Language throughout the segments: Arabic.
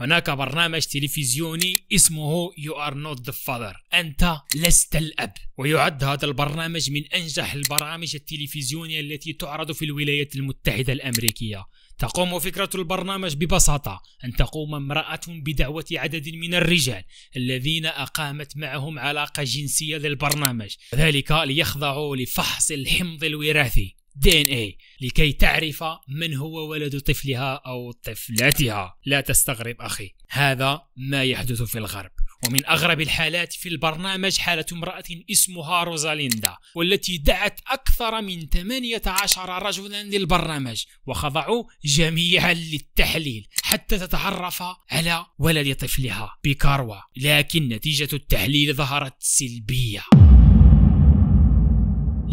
هناك برنامج تلفزيوني اسمه You are not the father أنت لست الأب ويعد هذا البرنامج من أنجح البرامج التلفزيونية التي تعرض في الولايات المتحدة الأمريكية تقوم فكرة البرنامج ببساطة أن تقوم امرأة بدعوة عدد من الرجال الذين أقامت معهم علاقة جنسية للبرنامج ذلك ليخضعوا لفحص الحمض الوراثي دي ان اي لكي تعرف من هو ولد طفلها او طفلتها لا تستغرب اخي هذا ما يحدث في الغرب ومن أغرب الحالات في البرنامج حالة امرأة اسمها روزاليندا والتي دعت أكثر من 18 رجلا للبرنامج وخضعوا جميعا للتحليل حتى تتعرف على ولد طفلها بكاروا لكن نتيجة التحليل ظهرت سلبية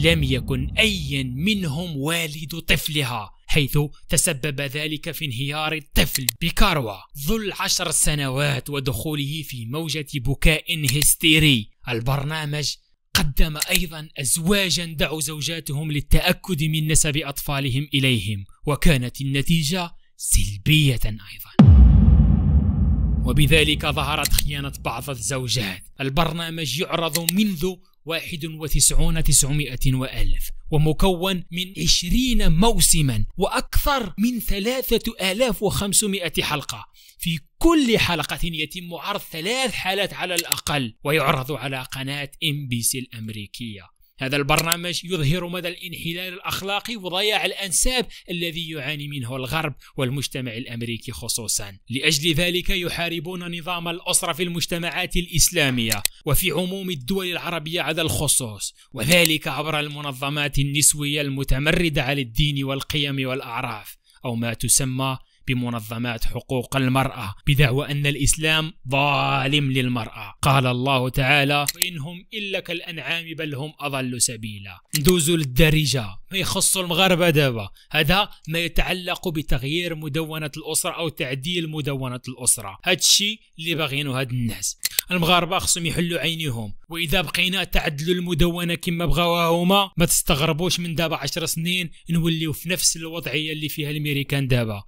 لم يكن أي منهم والد طفلها حيث تسبب ذلك في انهيار الطفل بكاروا ذو العشر سنوات ودخوله في موجة بكاء هستيري البرنامج قدم أيضا أزواجا دعوا زوجاتهم للتأكد من نسب أطفالهم إليهم وكانت النتيجة سلبية أيضا وبذلك ظهرت خيانة بعض الزوجات البرنامج يعرض منذ وتسعون تسعمائة وألف ومكون من عشرين موسما وأكثر من 3500 حلقة في كل حلقة يتم عرض ثلاث حالات على الأقل ويعرض على قناة ام بي سي الأمريكية هذا البرنامج يظهر مدى الانحلال الاخلاقي وضياع الانساب الذي يعاني منه الغرب والمجتمع الامريكي خصوصا. لاجل ذلك يحاربون نظام الاسره في المجتمعات الاسلاميه وفي عموم الدول العربيه على الخصوص، وذلك عبر المنظمات النسويه المتمرده على الدين والقيم والاعراف او ما تسمى بمنظمات حقوق المرأة بدعوى أن الإسلام ظالم للمرأة قال الله تعالى إنهم إلا كالأنعام بل هم أضل سبيلا ندوزوا للدارجة ما يخص المغاربة دابا هذا ما يتعلق بتغيير مدونة الأسرة أو تعديل مدونة الأسرة هذا الشيء اللي بغينه هاد الناس المغاربة خصهم يحلوا عينيهم وإذا بقينا تعدلوا المدونة كما بغاوها هما ما تستغربوش من دابا 10 سنين نوليو في نفس الوضعية اللي فيها الميريكان دابا